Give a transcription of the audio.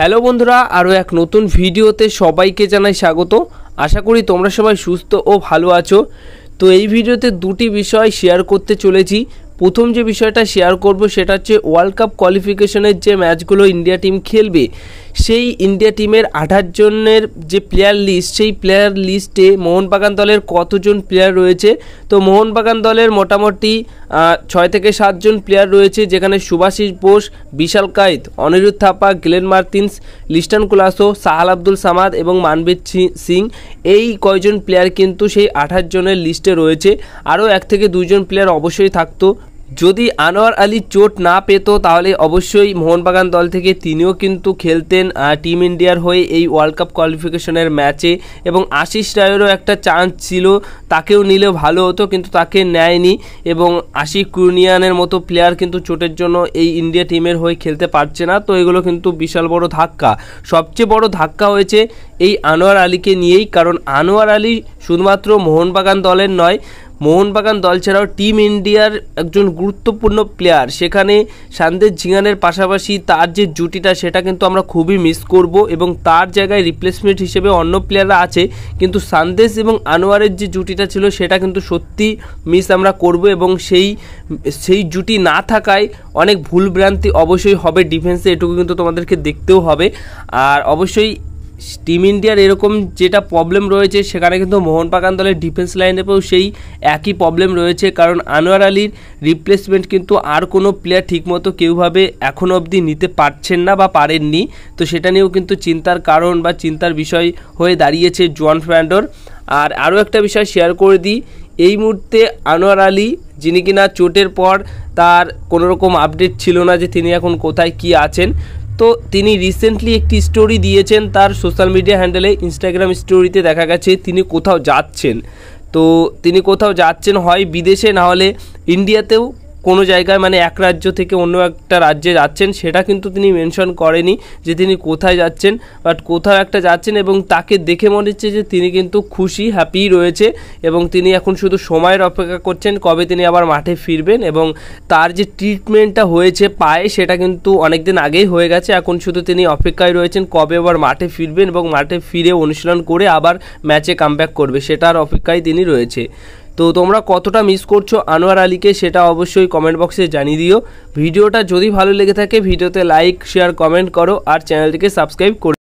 hello বন্ধুরা আরও এক নতুন ভিডিওতে সবাইকে জানাই স্বাগত আশা করি তোমরা সবাই সুস্থ ও ভালো আছো তো এই ভিডিওতে দুটি বিষয় শেয়ার করতে চলেছি প্রথম যে বিষয়টা শেয়ার করব সেটা হচ্ছে ওয়ার্ল্ড কাপ কোয়ালিফিকেশনের যে ম্যাচগুলো ইন্ডিয়া টিম খেলবে সেই ইন্ডিয়া টিমের আঠাশ জনের যে প্লেয়ার লিস্ট সেই প্লেয়ার লিস্টে মোহনবাগান দলের কতজন প্লেয়ার রয়েছে তো মোহনবাগান দলের মোটামুটি ছয় থেকে সাতজন প্লেয়ার রয়েছে যেখানে সুভাষিস বোস বিশাল কায়েত অনিরুদ্ধ থাপা গ্লেন মার্তিন্স লিস্টান কুলাসো সাহাল আব্দুল সামাদ এবং মানবীর সিং এই কয়জন প্লেয়ার কিন্তু সেই আঠাশ জনের লিস্টে রয়েছে আরও এক থেকে দুজন প্লেয়ার অবশ্যই থাকতো যদি আনোয়ার আলী চোট না পেত তাহলে অবশ্যই মোহনবাগান দল থেকে তিনিও কিন্তু খেলতেন টিম ইন্ডিয়ার হয়ে এই ওয়ার্ল্ড কাপ কোয়ালিফিকেশনের ম্যাচে এবং আশিস রায়েরও একটা চান্স ছিল তাকেও নিলে ভালো হতো কিন্তু তাকে নেয়নি এবং আশিক কুর্নিয়ানের মতো প্লেয়ার কিন্তু চোটের জন্য এই ইন্ডিয়া টিমের হয়ে খেলতে পারছে না তো এগুলো কিন্তু বিশাল বড় ধাক্কা সবচেয়ে বড় ধাক্কা হয়েছে এই আনোয়ার আলীকে নিয়েই কারণ আনোয়ার আলী শুধুমাত্র মোহনবাগান দলের নয় মোহনবাগান দল ছাড়াও টিম ইন্ডিয়ার একজন গুরুত্বপূর্ণ প্লেয়ার সেখানে সান্দেশ ঝিঙানের পাশাপাশি তার যে জুটিটা সেটা কিন্তু আমরা খুবই মিস করব এবং তার জায়গায় রিপ্লেসমেন্ট হিসেবে অন্য প্লেয়াররা আছে কিন্তু সান্দেশ এবং আনোয়ারের যে জুটিটা ছিল সেটা কিন্তু সত্যি মিস আমরা করব এবং সেই সেই জুটি না থাকায় অনেক ভুলভ্রান্তি অবশ্যই হবে ডিফেন্সে এটুকু কিন্তু তোমাদেরকে দেখতেও হবে আর অবশ্যই টিম ইন্ডিয়ার এরকম যেটা প্রবলেম রয়েছে সেখানে কিন্তু মোহন পাকান দলের ডিফেন্স লাইনেও সেই একই প্রবলেম রয়েছে কারণ আনোয়ার আলীর রিপ্লেসমেন্ট কিন্তু আর কোনো প্লেয়ার ঠিকমতো কেউভাবে এখনও অবধি নিতে পারছেন না বা পারেননি তো সেটা নিয়েও কিন্তু চিন্তার কারণ বা চিন্তার বিষয় হয়ে দাঁড়িয়েছে জোয়ান ফ্যান্ডোর আর আরও একটা বিষয় শেয়ার করে দিই এই মুহূর্তে আনোয়ার আলী যিনি কিনা চোটের পর তার কোনো রকম আপডেট ছিল না যে তিনি এখন কোথায় কি আছেন তো তিনি রিসেন্টলি একটি স্টোরি দিয়েছেন তার সোশ্যাল মিডিয়া হ্যান্ডেলে ইনস্টাগ্রাম স্টোরিতে দেখা গেছে তিনি কোথাও যাচ্ছেন তো তিনি কোথাও যাচ্ছেন হয় বিদেশে না হলে ইন্ডিয়াতেও কোনো জায়গায় মানে এক রাজ্য থেকে অন্য একটা রাজ্যে যাচ্ছেন সেটা কিন্তু তিনি মেনশন করেনি যে তিনি কোথায় যাচ্ছেন বাট কোথাও একটা যাচ্ছেন এবং তাকে দেখে মনে হচ্ছে যে তিনি কিন্তু খুশি হ্যাপি রয়েছে এবং তিনি এখন শুধু সময়ের অপেক্ষা করছেন কবে তিনি আবার মাঠে ফিরবেন এবং তার যে ট্রিটমেন্টটা হয়েছে পায়ে সেটা কিন্তু অনেক দিন আগেই হয়ে গেছে এখন শুধু তিনি অপেক্ষায় রয়েছেন কবে আবার মাঠে ফিরবেন এবং মাঠে ফিরে অনুশীলন করে আবার ম্যাচে কামব্যাক করবে সেটার অপেক্ষায় তিনি রয়েছে তো তোমরা কতটা মিস করছো আনোয়ার আলীকে সেটা অবশ্যই কমেন্ট বক্সে জানিয়ে দিও ভিডিওটা যদি ভালো লেগে থাকে ভিডিওতে লাইক শেয়ার কমেন্ট করো আর চ্যানেলটিকে সাবস্ক্রাইব করো